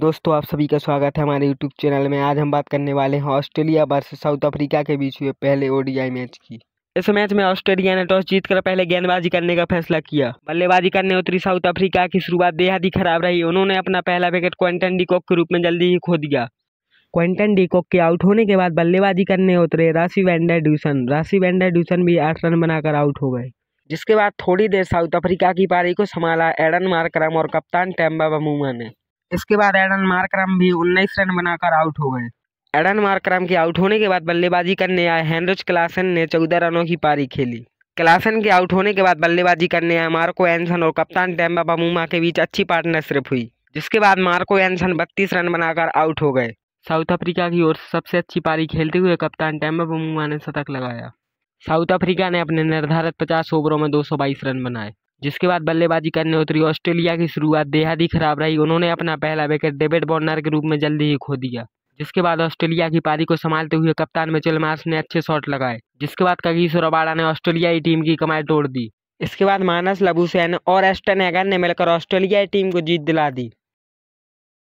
दोस्तों आप सभी का स्वागत है हमारे यूट्यूब चैनल में आज हम बात करने वाले हैं ऑस्ट्रेलिया वर्ष साउथ अफ्रीका के बीच हुए पहले ओडीआई मैच की इस मैच में ऑस्ट्रेलिया ने टॉस जीतकर पहले गेंदबाजी करने का फैसला किया बल्लेबाजी करने उतरी साउथ अफ्रीका की शुरुआत बेहद ही खराब रही उन्होंने अपना पहला विकेट क्वेंटन डीकॉक के रूप में जल्दी ही खो दिया क्वेंटन डीकॉक के आउट होने के बाद बल्लेबाजी करने उतरे Rassie van der Dussen Rassie van der Dussen भी आठ रन बनाकर आउट हो गए जिसके बाद थोड़ी देर साउथ अफ्रीका की पारी को संभाला एडन मार्क्रम और कप्तान टेम्बा बमूमा ने इसके बाद एडन मार्क्रम भी उन्नीस रन बनाकर आउट हो गए एडन मार्क्रम के आउट होने के बाद बल्लेबाजी करने आए हैनरिच क्लासन ने चौदह रनों की पारी खेली क्लासन के आउट होने के बाद बल्लेबाजी करने आए मार्को एनसन और कप्तान टेम्बा बमूमा के बीच अच्छी पार्टनरशिप हुई जिसके बाद मार्को एनसन बत्तीस रन बनाकर आउट हो गए साउथ अफ्रीका की ओर से सबसे अच्छी पारी खेलते हुए कप्तान टेम्बा बमूमा ने शतक लगाया साउथ अफ्रीका ने अपने निर्धारित पचास ओवरों में 222 रन बनाए जिसके बाद बल्लेबाजी करने उतरी ऑस्ट्रेलिया की शुरुआत बेहद ही खराब रही उन्होंने अपना पहला विकेट डेविड बॉर्नर के रूप में जल्दी ही खो दिया जिसके बाद ऑस्ट्रेलिया की पारी को संभालते हुए कप्तान मिचेल मार्स ने अच्छे शॉट लगाए जिसके बाद कगीस अबाड़ा ने ऑस्ट्रेलियाई टीम की कमाई तोड़ दी इसके बाद मानस लबूसैन और एस्टन एगन ने मिलकर ऑस्ट्रेलियाई टीम को जीत दिला दी